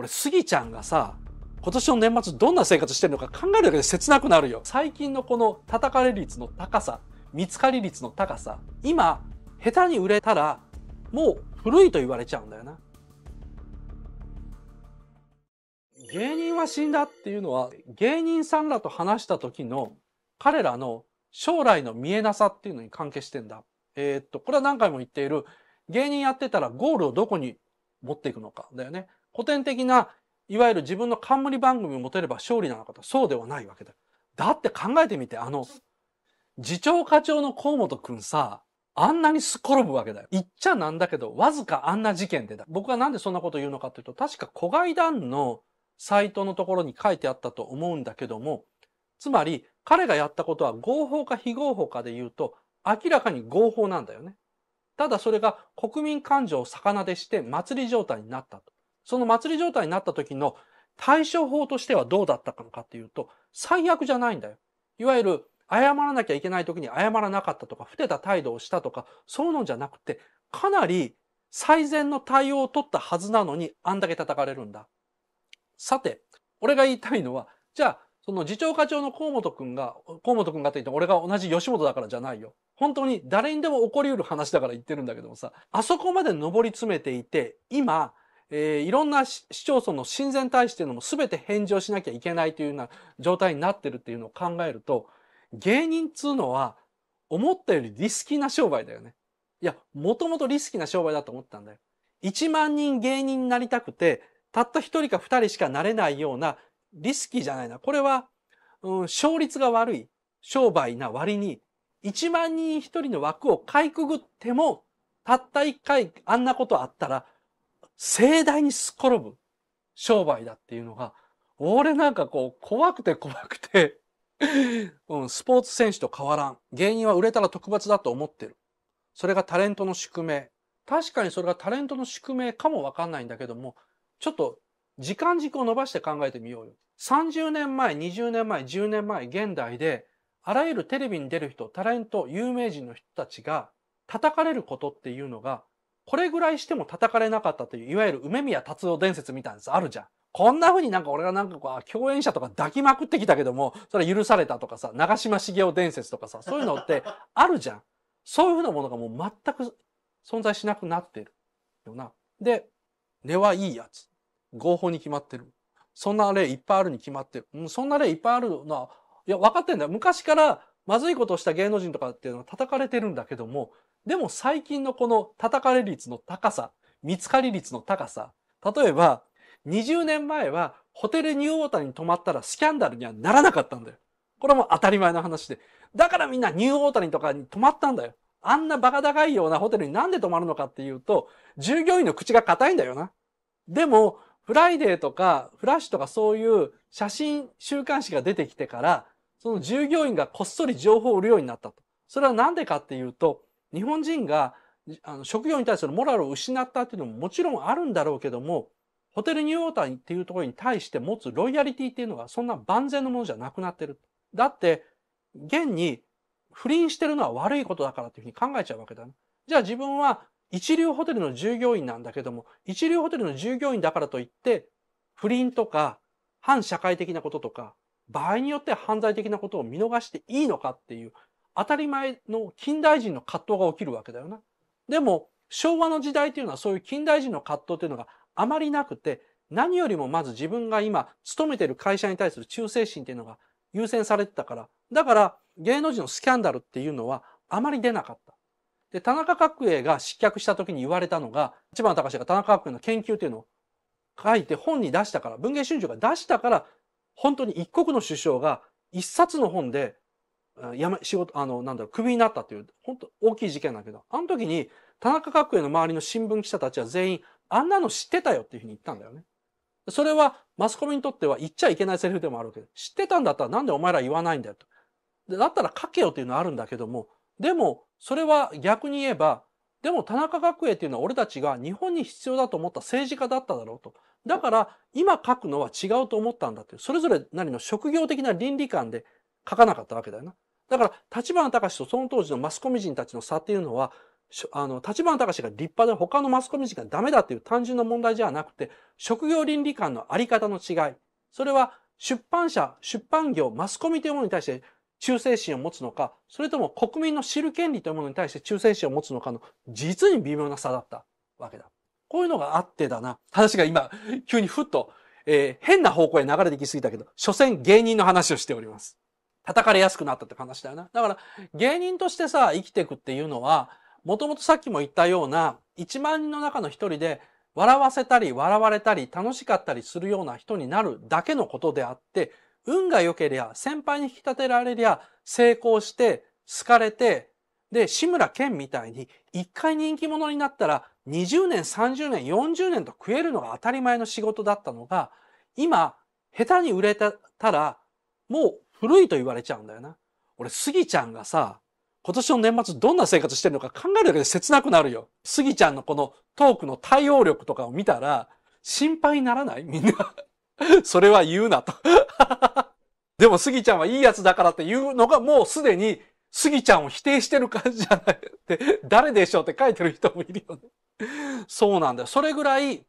俺スギちゃんがさ今年の年末どんな生活してるのか考えるだけで切なくなるよ最近のこの叩かれ率の高さ見つかり率の高さ今下手に売れたらもう古いと言われちゃうんだよな芸人は死んだっていうのは芸人さんらと話した時の彼らの将来の見えなさっていうのに関係してんだ。えー、っと、これは何回も言っている芸人やってたらゴールをどこに持っていくのかだよね。古典的ないわゆる自分の冠番組を持てれば勝利なのかとそうではないわけだ。だって考えてみてあの次長課長の河本くんさあんなにすっ転ぶわけだよ。言っちゃなんだけどわずかあんな事件でだ。僕はなんでそんなこと言うのかというと確か子外団のサイトのところに書いてあったと思うんだけどもつまり彼がやったことは合法か非合法かで言うと明らかに合法なんだよね。ただそれが国民感情を逆なでして祭り状態になったと。その祭り状態になった時の対処法としてはどうだったのかっていうと、最悪じゃないんだよ。いわゆる、謝らなきゃいけない時に謝らなかったとか、ふてた態度をしたとか、そういうのじゃなくて、かなり最善の対応を取ったはずなのに、あんだけ叩かれるんだ。さて、俺が言いたいのは、じゃあ、その次長課長の河本くんが、河本くんがて言っても俺が同じ吉本だからじゃないよ。本当に誰にでも起こり得る話だから言ってるんだけどもさ、あそこまで上り詰めていて、今、えー、いろんな市町村の親善大使というのも全て返上しなきゃいけないというような状態になってるっていうのを考えると、芸人っつうのは思ったよりリスキーな商売だよね。いや、もともとリスキーな商売だと思ったんだよ。1万人芸人になりたくて、たった1人か2人しかなれないようなリスキーじゃないな。これは、うん、勝率が悪い商売な割に、1万人1人の枠をかいくぐっても、たった1回あんなことあったら、盛大にすっ転ぶ商売だっていうのが、俺なんかこう、怖くて怖くて うん、スポーツ選手と変わらん。芸人は売れたら特別だと思ってる。それがタレントの宿命。確かにそれがタレントの宿命かもわかんないんだけども、ちょっと時間軸を伸ばして考えてみようよ。30年前、20年前、10年前、現代で、あらゆるテレビに出る人、タレント、有名人の人たちが叩かれることっていうのがこれぐらいしても叩かれなかったという、いわゆる梅宮達夫伝説みたいなやつあるじゃん。こんな風になんか俺がなんかこう、共演者とか抱きまくってきたけども、それ許されたとかさ、長嶋茂雄伝説とかさ、そういうのって あるじゃん。そういう風なものがもう全く存在しなくなってる。よな。で、根はいいやつ。合法に決まってる。そんな例いっぱいあるに決まってる。うん、そんな例いっぱいあるのは、いや、分かってんだよ。昔からまずいことをした芸能人とかっていうのは叩かれてるんだけども、でも最近のこの叩かれ率の高さ、見つかり率の高さ、例えば20年前はホテルニューオータニに泊まったらスキャンダルにはならなかったんだよ。これも当たり前の話で。だからみんなニューオータニとかに泊まったんだよ。あんなバカ高いようなホテルになんで泊まるのかっていうと、従業員の口が硬いんだよな。でも、フライデーとかフラッシュとかそういう写真週刊誌が出てきてから、その従業員がこっそり情報を売るようになったと。それはなんでかっていうと、日本人があの職業に対するモラルを失ったっていうのももちろんあるんだろうけどもホテルニューオータニっていうところに対して持つロイヤリティっていうのがそんな万全のものじゃなくなってる。だって現に不倫してるのは悪いことだからっていうふうに考えちゃうわけだね。じゃあ自分は一流ホテルの従業員なんだけども一流ホテルの従業員だからといって不倫とか反社会的なこととか場合によって犯罪的なことを見逃していいのかっていう当たり前の近代人の葛藤が起きるわけだよな。でも昭和の時代というのはそういう近代人の葛藤っていうのがあまりなくて何よりもまず自分が今勤めてる会社に対する忠誠心というのが優先されてたからだから芸能人のスキャンダルっていうのはあまり出なかった。で田中角栄が失脚した時に言われたのが千葉隆が田中角栄の研究というのを書いて本に出したから文藝春秋が出したから本当に一国の首相が一冊の本でやめ、仕事、あの、なんだろう、クビになったという、本当大きい事件だけど、あの時に、田中角栄の周りの新聞記者たちは全員、あんなの知ってたよっていうふうに言ったんだよね。それは、マスコミにとっては言っちゃいけないセリフでもあるけど、知ってたんだったらなんでお前ら言わないんだよと。でだったら書けよっていうのはあるんだけども、でも、それは逆に言えば、でも田中角栄っていうのは俺たちが日本に必要だと思った政治家だっただろうと。だから今書くのは違うと思ったんだっていう、それぞれなりの職業的な倫理観で書かなかったわけだよな。だから、立花隆とその当時のマスコミ人たちの差っていうのは、あの、立花隆が立派で他のマスコミ人がダメだっていう単純な問題じゃなくて、職業倫理観のあり方の違い。それは、出版社、出版業、マスコミというものに対して忠誠心を持つのか、それとも国民の知る権利というものに対して忠誠心を持つのかの実に微妙な差だったわけだ。こういうのがあってだな。話が今、急にふっと、えー、変な方向へ流れてきすぎたけど、所詮芸人の話をしております。叩かれやすくなったって話だよな。だから芸人としてさ、生きていくっていうのは、もともとさっきも言ったような、1万人の中の一人で笑わせたり笑われたり楽しかったりするような人になるだけのことであって、運が良ければ、先輩に引き立てられりゃ、成功して、好かれて、で、志村けんみたいに、一回人気者になったら、20年、30年、40年と食えるのが当たり前の仕事だったのが、今、下手に売れたら、もう古いと言われちゃうんだよな。俺、スギちゃんがさ、今年の年末どんな生活してるのか考えるだけで切なくなるよ。スギちゃんのこのトークの対応力とかを見たら、心配にならないみんなそれは言うなと でもスギちゃんはいいやつだからっていうのがもうすでにスギちゃんを否定してる感じじゃないって、誰でしょうって書いてる人もいるよねそうなんだよ。それぐらい、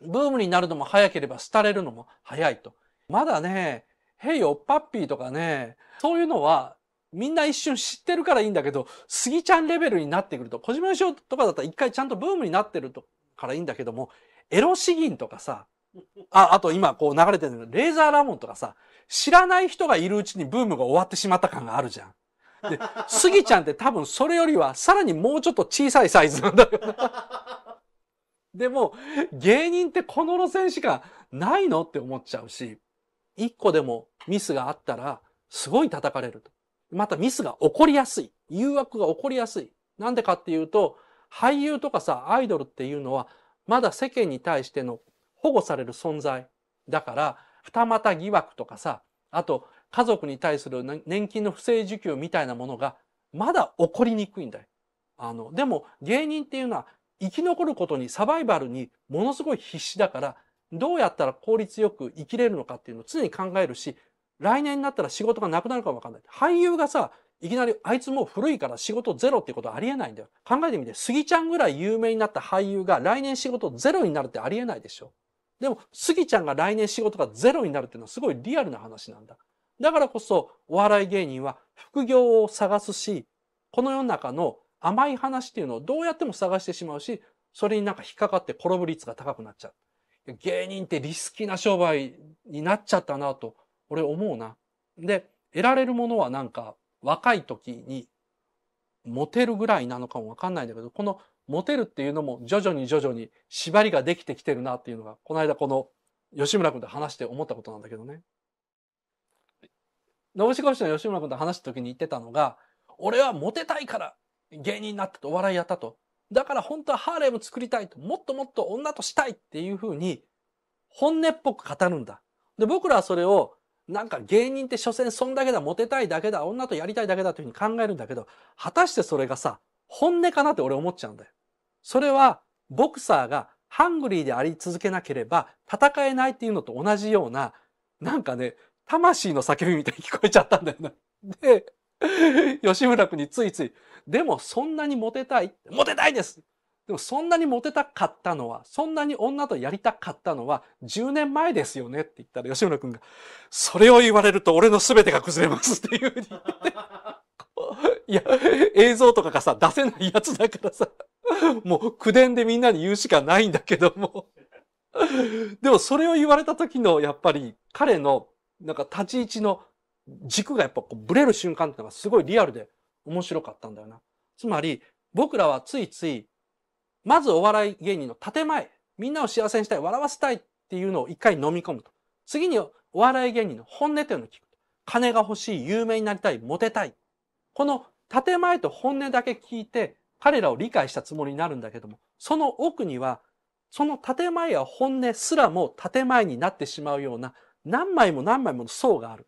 ブームになるのも早ければ廃れるのも早いと。まだね、ヘイッパッピーとかね、そういうのはみんな一瞬知ってるからいいんだけど、スギちゃんレベルになってくると、小島よしおとかだったら一回ちゃんとブームになってるとからいいんだけども、エロシギンとかさ、あ、あと今こう流れてるレーザーラモンとかさ、知らない人がいるうちにブームが終わってしまった感があるじゃん。で、スギちゃんって多分それよりはさらにもうちょっと小さいサイズなんだよど。でも、芸人ってこの路線しかないのって思っちゃうし。一個でもミスがあったら、すごい叩かれると。またミスが起こりやすい。誘惑が起こりやすい。なんでかっていうと、俳優とかさ、アイドルっていうのは、まだ世間に対しての保護される存在。だから、二股疑惑とかさ、あと、家族に対する年金の不正受給みたいなものが、まだ起こりにくいんだよ。あの、でも芸人っていうのは生き残ることにサバイバルにものすごい必死だから、どうやったら効率よく生きれるのかっていうのを常に考えるし、来年になったら仕事がなくなるかもわかんない。俳優がさ、いきなりあいつもう古いから仕事ゼロってことはありえないんだよ。考えてみて、杉ちゃんぐらい有名になった俳優が来年仕事ゼロになるってありえないでしょ。でも、スギちゃんが来年仕事がゼロになるっていうのはすごいリアルな話なんだ。だからこそ、お笑い芸人は副業を探すし、この世の中の甘い話っていうのをどうやっても探してしまうし、それになんか引っかかって転ぶ率が高くなっちゃう。芸人ってリスキーな商売になっちゃったなと、俺思うな。で、得られるものはなんか、若い時にモテるぐらいなのかもわかんないんだけど、このモテるっていうのも徐々に徐々に縛りができてきてるなっていうのが、この間この吉村君と話して思ったことなんだけどね。ノブシコの吉村君と話した時に言ってたのが、俺はモテたいから芸人になったと、お笑いやったと。だから本当はハーレム作りたいと、もっともっと女としたいっていうふうに、本音っぽく語るんだ。で、僕らはそれを、なんか芸人って所詮そんだけだ、モテたいだけだ、女とやりたいだけだというふうに考えるんだけど、果たしてそれがさ、本音かなって俺思っちゃうんだよ。それは、ボクサーがハングリーであり続けなければ戦えないっていうのと同じような、なんかね、魂の叫びみたいに聞こえちゃったんだよな。で、吉村くについつい、でもそんなにモテたいモテたいですでもそんなにモテたかったのは、そんなに女とやりたかったのは10年前ですよねって言ったら吉村くんが、それを言われると俺の全てが崩れますっていうふうに言っていや、映像とかがさ、出せないやつだからさ、もう口伝でみんなに言うしかないんだけども。でもそれを言われた時のやっぱり彼のなんか立ち位置の軸がやっぱこうブレる瞬間ってのがすごいリアルで、面白かったんだよな。つまり僕らはついついまずお笑い芸人の建前みんなを幸せにしたい笑わせたいっていうのを一回飲み込むと次にお笑い芸人の本音っていうのを聞く金が欲しい有名になりたいモテたいこの建前と本音だけ聞いて彼らを理解したつもりになるんだけどもその奥にはその建前や本音すらも建前になってしまうような何枚も何枚もの層がある。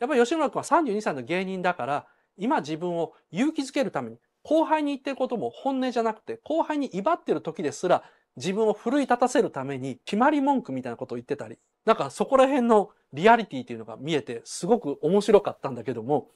やっぱり吉村君は32歳の芸人だから今自分を勇気づけるために、後輩に言ってることも本音じゃなくて、後輩に威張ってる時ですら、自分を奮い立たせるために決まり文句みたいなことを言ってたり、なんかそこら辺のリアリティっていうのが見えてすごく面白かったんだけども、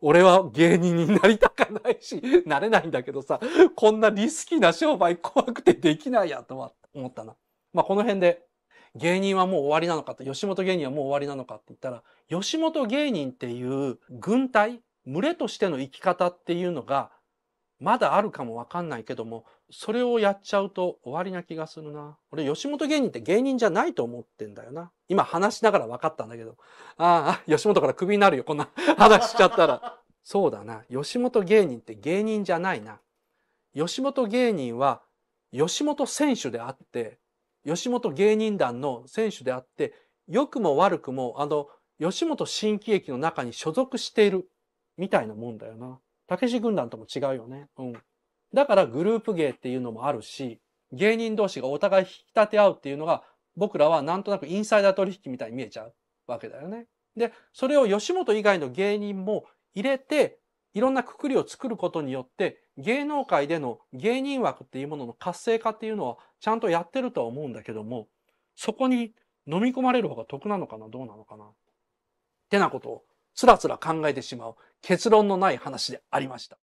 俺は芸人になりたかないし、なれないんだけどさ、こんなリスキーな商売怖くてできないやとは思ったな。まあこの辺で芸人はもう終わりなのかと、吉本芸人はもう終わりなのかって言ったら、吉本芸人っていう軍隊、群れとしての生き方っていうのがまだあるかもわかんないけどもそれをやっちゃうと終わりな気がするな俺吉本芸人って芸人じゃないと思ってんだよな今話しながら分かったんだけどああ吉本からクビになるよこんな 話しちゃったらそうだな吉本芸人って芸人じゃないな吉本芸人は吉本選手であって吉本芸人団の選手であって良くも悪くもあの吉本新喜劇の中に所属しているみたいなもんだよな。たけし軍団とも違うよね。うん。だからグループ芸っていうのもあるし、芸人同士がお互い引き立て合うっていうのが、僕らはなんとなくインサイダー取引みたいに見えちゃうわけだよね。で、それを吉本以外の芸人も入れて、いろんなくくりを作ることによって、芸能界での芸人枠っていうものの活性化っていうのはちゃんとやってるとは思うんだけども、そこに飲み込まれる方が得なのかな、どうなのかな。ってなことをつらつら考えてしまう結論のない話でありました。